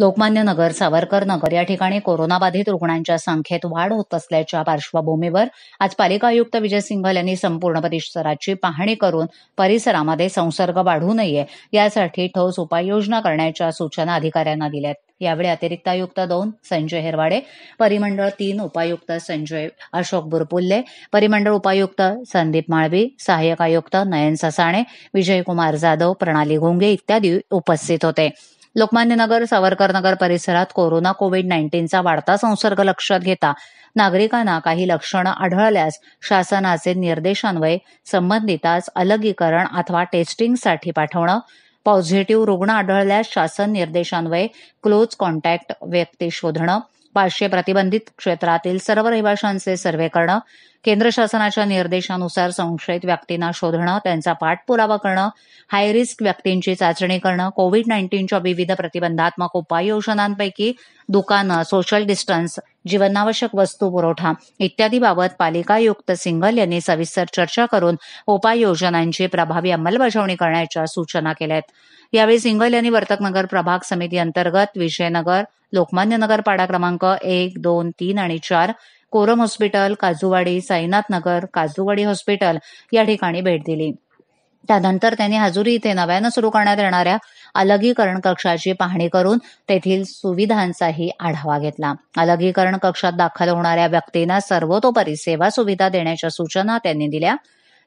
लोकमान्य नगर सावरकर नगर या ठिकाणी कोरोनाबाधित रुग्णांच्या संख्येत वाढ होत असल्याच्या पार्श्वभूमीवर आज पालिका आयुक्त विजय सिंघल यांनी संपूर्ण परिसराची पाहणी करून परिसरामध्ये संसर्ग वाढू नये यासाठी ठोस उपाययोजना करण्याच्या सूचना अधिकाऱ्यांना दिल्यात यावेळी अतिरिक्त आयुक्त दोन संजय हेरवाडे परिमंडळ तीन उपायुक्त संजय अशोक बुरपुल्ले परिमंडळ उपायुक्त संदीप माळवी सहाय्यक आयुक्त नयन ससाणे विजयकुमार जाधव प्रणाली घोंगे इत्यादी उपस्थित होते लोकमान्य नगर सावरकर नगर परिसरात कोरोना कोविड नाईन्टीनचा वाढता संसर्ग लक्षात घेता नागरिकांना काही लक्षणं आढळल्यास शासनाचे निर्देशान्वये संबंधितास अलगीकरण अथवा टेस्टिंगसाठी पाठवणं पॉझिटिव्ह रुग्ण आढळल्यास शासन निर्देशान्वये क्लोज कॉन्टॅक्ट व्यक्ती शोधणं पाचशे प्रतिबंधित क्षेत्रातील सर्व रहिवाशांचे सर्व्हे करणं केंद्र शासनाच्या निर्देशानुसार संशयित व्यक्तींना शोधणं त्यांचा पाठपुरावा करणं हाय रिस्क व्यक्तींची चाचणी करणं कोविड नाईन्टीनच्या विविध प्रतिबंधात्मक उपाययोजनांपैकी दुकानं सोशल डिस्टन्स जीवनावश्यक वस्तू पुरवठा इत्यादी बाबत पालिका आयुक्त सिंगल यांनी सविस्तर चर्चा करून उपाययोजनांची प्रभावी अंमलबजावणी करण्याच्या सूचना केल्या यावेळी सिंगल यांनी वर्तकनगर प्रभाग समिती अंतर्गत विजयनगर लोकमान्य नगर पाडा क्रमांक एक दोन तीन आणि चार Korum hospital Kajuwadi Sainath Nagar Kajuwadi hospital या ठिकाणी भेट दिली त्यानंतर त्यांनी हजुरी इथे नव्यानं सुरू करण्यात येणाऱ्या अलगीकरण कक्षाची पाहणी करून तेथील सुविधांचाही आढावा घेतला अलगीकरण कक्षात दाखल होणाऱ्या व्यक्तींना सर्वतोपरी सेवा सुविधा देण्याच्या सूचना त्यांनी दिल्या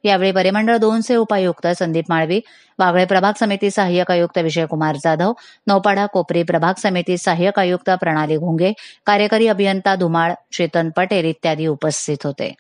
यावेळी परिमंडळ दोनचे उपायुक्त संदीप माळवी वागळे प्रभाग समिती सहाय्यक आयुक्त विजयकुमार जाधव नौपाडा कोपरी प्रभाग समिती सहाय्यक आयुक्त प्रणाली घुंगे कार्यकारी अभियंता धुमाळ चेतन पटेल इत्यादी उपस्थित होते